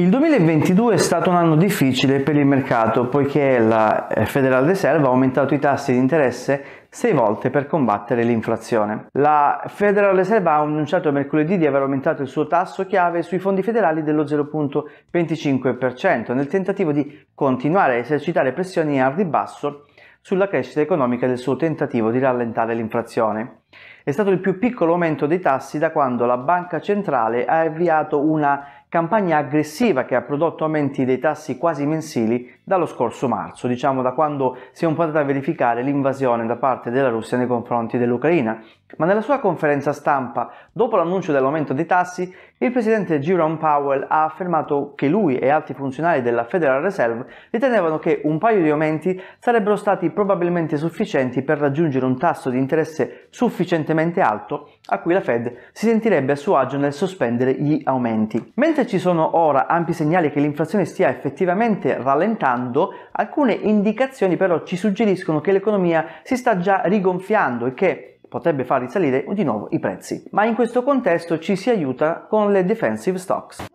Il 2022 è stato un anno difficile per il mercato poiché la eh, Federal Reserve ha aumentato i tassi di interesse sei volte per combattere l'inflazione. La Federal Reserve ha annunciato mercoledì di aver aumentato il suo tasso chiave sui fondi federali dello 0.25% nel tentativo di continuare a esercitare pressioni al ribasso sulla crescita economica del suo tentativo di rallentare l'inflazione. È stato il più piccolo aumento dei tassi da quando la banca centrale ha avviato una campagna aggressiva che ha prodotto aumenti dei tassi quasi mensili dallo scorso marzo, diciamo da quando si è un po' andata a verificare l'invasione da parte della Russia nei confronti dell'Ucraina, ma nella sua conferenza stampa, dopo l'annuncio dell'aumento dei tassi, il presidente Jerome Powell ha affermato che lui e altri funzionari della Federal Reserve ritenevano che un paio di aumenti sarebbero stati probabilmente sufficienti per raggiungere un tasso di interesse sufficientemente alto a cui la Fed si sentirebbe a suo agio nel sospendere gli aumenti. Mentre ci sono ora ampi segnali che l'inflazione stia effettivamente rallentando, alcune indicazioni però ci suggeriscono che l'economia si sta già rigonfiando e che potrebbe far risalire di nuovo i prezzi. Ma in questo contesto ci si aiuta con le defensive stocks.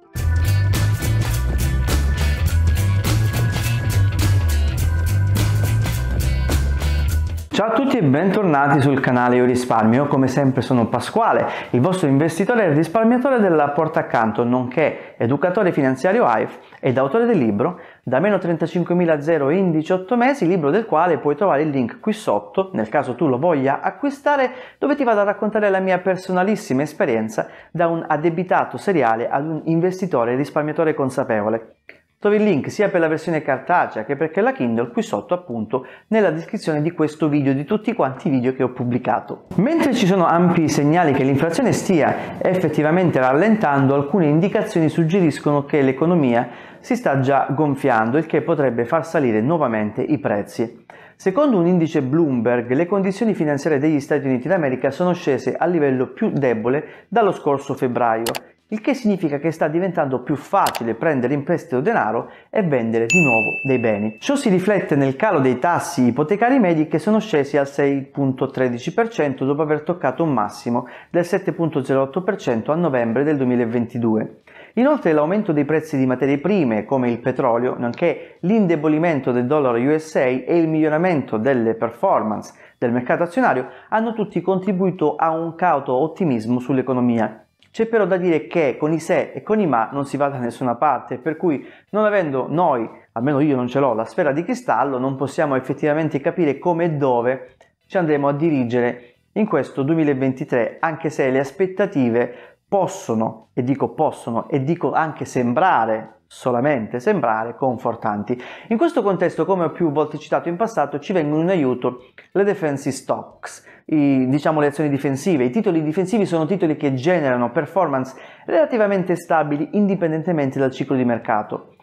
Ciao a tutti e bentornati sul canale Io Risparmio, come sempre sono Pasquale, il vostro investitore e risparmiatore della porta accanto, nonché educatore finanziario AIF ed autore del libro Da meno 35.000 in 18 mesi, libro del quale puoi trovare il link qui sotto, nel caso tu lo voglia acquistare, dove ti vado a raccontare la mia personalissima esperienza da un addebitato seriale ad un investitore e risparmiatore consapevole. Trovi il link sia per la versione cartacea che per la Kindle qui sotto appunto nella descrizione di questo video di tutti quanti i video che ho pubblicato. Mentre ci sono ampi segnali che l'inflazione stia effettivamente rallentando, alcune indicazioni suggeriscono che l'economia si sta già gonfiando, il che potrebbe far salire nuovamente i prezzi. Secondo un indice Bloomberg, le condizioni finanziarie degli Stati Uniti d'America sono scese al livello più debole dallo scorso febbraio, il che significa che sta diventando più facile prendere in prestito denaro e vendere di nuovo dei beni. Ciò si riflette nel calo dei tassi ipotecari medi che sono scesi al 6.13% dopo aver toccato un massimo del 7.08% a novembre del 2022. Inoltre l'aumento dei prezzi di materie prime come il petrolio, nonché l'indebolimento del dollaro USA e il miglioramento delle performance del mercato azionario hanno tutti contribuito a un cauto ottimismo sull'economia c'è però da dire che con i se e con i ma non si va da nessuna parte, per cui non avendo noi, almeno io non ce l'ho, la sfera di cristallo, non possiamo effettivamente capire come e dove ci andremo a dirigere in questo 2023, anche se le aspettative possono, e dico possono, e dico anche sembrare solamente sembrare confortanti. In questo contesto, come ho più volte citato in passato, ci vengono in aiuto le defensive stocks, i, diciamo le azioni difensive. I titoli difensivi sono titoli che generano performance relativamente stabili indipendentemente dal ciclo di mercato.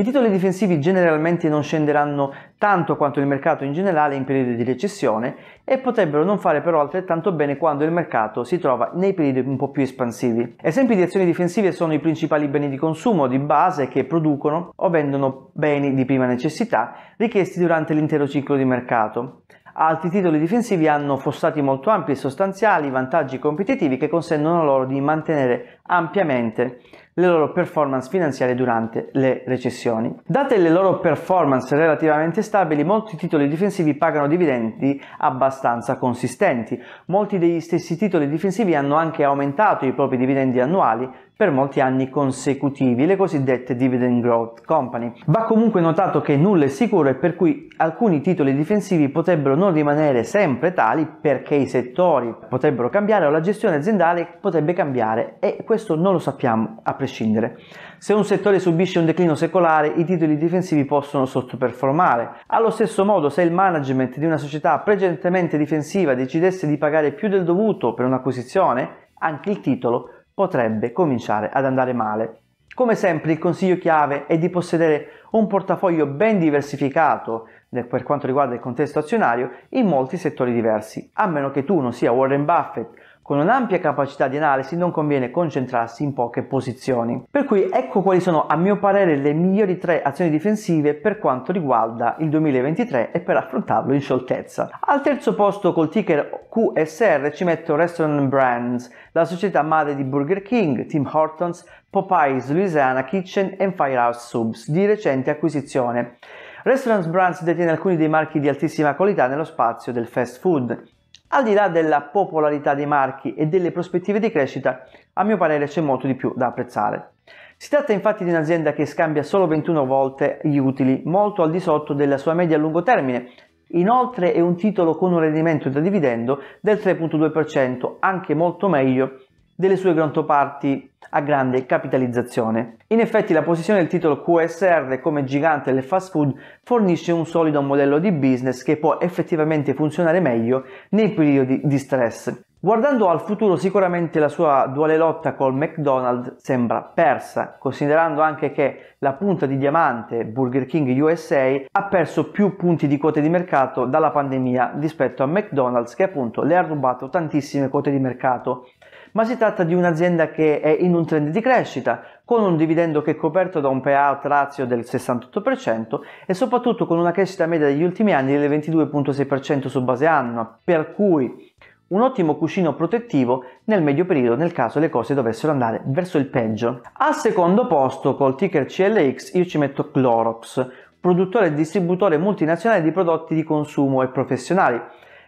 I titoli difensivi generalmente non scenderanno tanto quanto il mercato in generale in periodi di recessione e potrebbero non fare però altrettanto bene quando il mercato si trova nei periodi un po' più espansivi. Esempi di azioni difensive sono i principali beni di consumo di base che producono o vendono beni di prima necessità richiesti durante l'intero ciclo di mercato. Altri titoli difensivi hanno fossati molto ampi e sostanziali, vantaggi competitivi che consentono loro di mantenere ampiamente le loro performance finanziarie durante le recessioni. Date le loro performance relativamente stabili, molti titoli difensivi pagano dividendi abbastanza consistenti. Molti degli stessi titoli difensivi hanno anche aumentato i propri dividendi annuali per molti anni consecutivi, le cosiddette dividend growth company. Va comunque notato che nulla è sicuro e per cui alcuni titoli difensivi potrebbero non rimanere sempre tali perché i settori potrebbero cambiare o la gestione aziendale potrebbe cambiare e questo non lo sappiamo a prescindere. Se un settore subisce un declino secolare, i titoli difensivi possono sottoperformare. Allo stesso modo, se il management di una società precedentemente difensiva decidesse di pagare più del dovuto per un'acquisizione, anche il titolo potrebbe cominciare ad andare male. Come sempre il consiglio chiave è di possedere un portafoglio ben diversificato per quanto riguarda il contesto azionario in molti settori diversi, a meno che tu non sia Warren Buffett con un'ampia capacità di analisi non conviene concentrarsi in poche posizioni. Per cui ecco quali sono a mio parere le migliori tre azioni difensive per quanto riguarda il 2023 e per affrontarlo in scioltezza. Al terzo posto col ticker QSR ci metto Restaurant Brands, la società madre di Burger King, Tim Hortons, Popeyes, Louisiana Kitchen e Firehouse Subs di recente acquisizione. Restaurant Brands detiene alcuni dei marchi di altissima qualità nello spazio del fast food. Al di là della popolarità dei marchi e delle prospettive di crescita, a mio parere c'è molto di più da apprezzare. Si tratta infatti di un'azienda che scambia solo 21 volte gli utili, molto al di sotto della sua media a lungo termine. Inoltre è un titolo con un rendimento da dividendo del 3.2%, anche molto meglio delle sue controparti a grande capitalizzazione. In effetti la posizione del titolo QSR come gigante del fast food fornisce un solido modello di business che può effettivamente funzionare meglio nei periodi di stress. Guardando al futuro sicuramente la sua duale lotta col McDonald's sembra persa, considerando anche che la punta di diamante Burger King USA ha perso più punti di quote di mercato dalla pandemia rispetto a McDonald's che appunto le ha rubato tantissime quote di mercato ma si tratta di un'azienda che è in un trend di crescita, con un dividendo che è coperto da un payout ratio del 68% e soprattutto con una crescita media degli ultimi anni del 22.6% su base annua, per cui un ottimo cuscino protettivo nel medio periodo nel caso le cose dovessero andare verso il peggio. Al secondo posto col ticker CLX io ci metto Clorox, produttore e distributore multinazionale di prodotti di consumo e professionali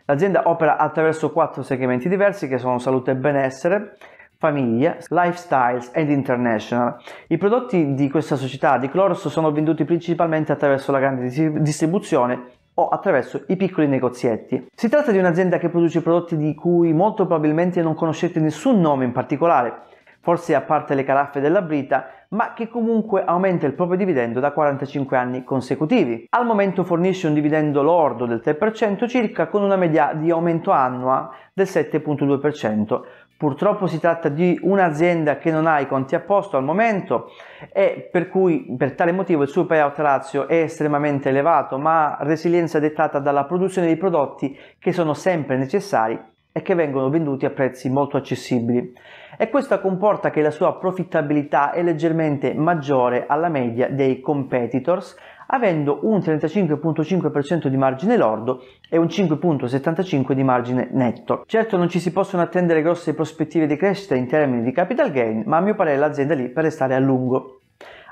L'azienda opera attraverso quattro segmenti diversi che sono salute e benessere, famiglia, lifestyles ed international. I prodotti di questa società di Cloros sono venduti principalmente attraverso la grande distribuzione o attraverso i piccoli negozietti. Si tratta di un'azienda che produce prodotti di cui molto probabilmente non conoscete nessun nome in particolare, forse a parte le caraffe della Brita, ma che comunque aumenta il proprio dividendo da 45 anni consecutivi. Al momento fornisce un dividendo lordo del 3% circa con una media di aumento annua del 7.2%. Purtroppo si tratta di un'azienda che non ha i conti a posto al momento e per cui per tale motivo il suo payout ratio è estremamente elevato, ma resilienza dettata dalla produzione dei prodotti che sono sempre necessari e che vengono venduti a prezzi molto accessibili e questo comporta che la sua profittabilità è leggermente maggiore alla media dei competitors avendo un 35.5% di margine lordo e un 5.75% di margine netto. Certo non ci si possono attendere grosse prospettive di crescita in termini di capital gain, ma a mio parere l'azienda è lì per restare a lungo.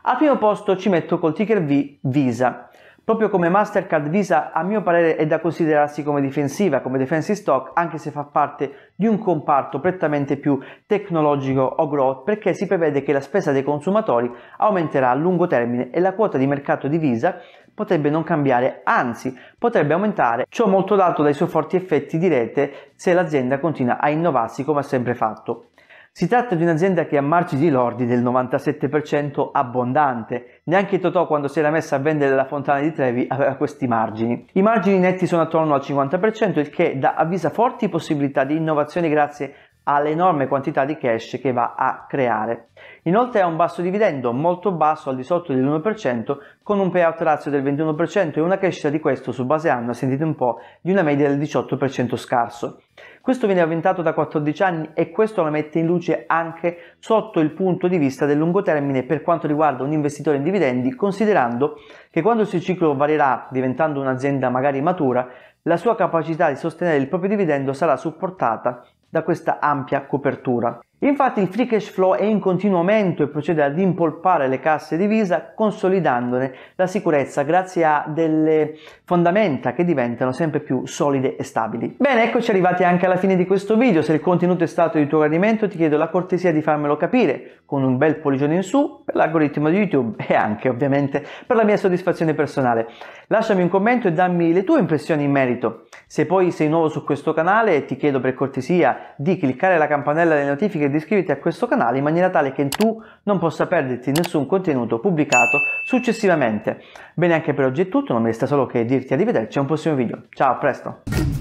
Al primo posto ci metto col ticker V Visa. Proprio come Mastercard Visa, a mio parere, è da considerarsi come difensiva, come defensive stock, anche se fa parte di un comparto prettamente più tecnologico o growth, perché si prevede che la spesa dei consumatori aumenterà a lungo termine e la quota di mercato di Visa potrebbe non cambiare, anzi potrebbe aumentare, ciò molto dato dai suoi forti effetti di rete se l'azienda continua a innovarsi come ha sempre fatto. Si tratta di un'azienda che ha margini lordi del 97% abbondante, neanche Totò quando si era messa a vendere la fontana di Trevi aveva questi margini. I margini netti sono attorno al 50%, il che dà avvisa forti possibilità di innovazione grazie all'enorme quantità di cash che va a creare. Inoltre ha un basso dividendo, molto basso, al di sotto dell'1%, con un payout ratio del 21% e una crescita di questo su base annua, sentite un po', di una media del 18% scarso. Questo viene avventato da 14 anni e questo la mette in luce anche sotto il punto di vista del lungo termine per quanto riguarda un investitore in dividendi, considerando che quando il suo ciclo varierà diventando un'azienda magari matura, la sua capacità di sostenere il proprio dividendo sarà supportata da questa ampia copertura. Infatti il free cash flow è in continuo aumento e procede ad impolpare le casse di Visa consolidandone la sicurezza grazie a delle fondamenta che diventano sempre più solide e stabili. Bene, eccoci arrivati anche alla fine di questo video, se il contenuto è stato di tuo gradimento ti chiedo la cortesia di farmelo capire con un bel pollicione in su per l'algoritmo di YouTube e anche ovviamente per la mia soddisfazione personale. Lasciami un commento e dammi le tue impressioni in merito. Se poi sei nuovo su questo canale ti chiedo per cortesia di cliccare la campanella delle notifiche di iscriverti a questo canale in maniera tale che tu non possa perderti nessun contenuto pubblicato successivamente. Bene anche per oggi è tutto, non mi resta solo che dirti arrivederci a un prossimo video. Ciao, a presto!